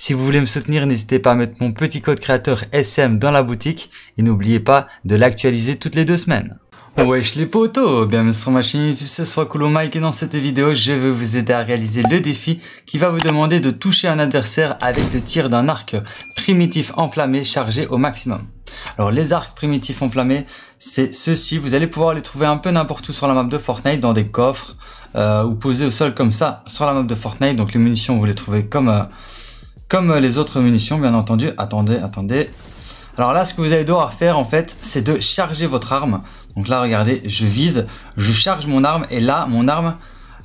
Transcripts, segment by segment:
Si vous voulez me soutenir, n'hésitez pas à mettre mon petit code créateur SM dans la boutique et n'oubliez pas de l'actualiser toutes les deux semaines. Wesh les potos, bienvenue sur ma chaîne YouTube, ce soit Coolo Mike et dans cette vidéo je vais vous aider à réaliser le défi qui va vous demander de toucher un adversaire avec le tir d'un arc primitif enflammé chargé au maximum. Alors les arcs primitifs enflammés, c'est ceci. vous allez pouvoir les trouver un peu n'importe où sur la map de Fortnite, dans des coffres euh, ou posés au sol comme ça sur la map de Fortnite, donc les munitions vous les trouvez comme... Euh, comme euh, les autres munitions, bien entendu. Attendez, attendez. Alors là, ce que vous allez devoir faire, en fait, c'est de charger votre arme. Donc là, regardez, je vise, je charge mon arme, et là, mon arme,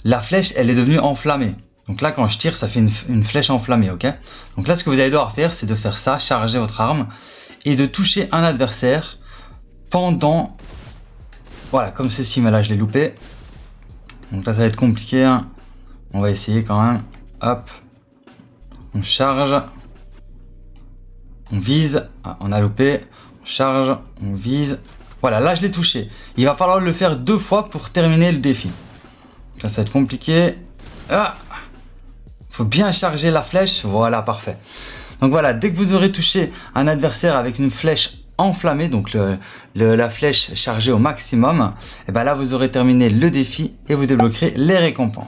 la flèche, elle est devenue enflammée. Donc là, quand je tire, ça fait une, flèche enflammée, ok Donc là, ce que vous allez devoir faire, c'est de faire ça, charger votre arme, et de toucher un adversaire pendant... Voilà, comme ceci, mais là, je l'ai loupé. Donc là, ça va être compliqué. Hein. On va essayer quand même. Hop, on charge, on vise, ah, on a loupé, on charge, on vise. Voilà, là je l'ai touché. Il va falloir le faire deux fois pour terminer le défi. Là ça va être compliqué. Il ah. faut bien charger la flèche, voilà parfait. Donc voilà, dès que vous aurez touché un adversaire avec une flèche enflammée, donc la flèche chargée au maximum, et eh ben là vous aurez terminé le défi et vous débloquerez les récompenses.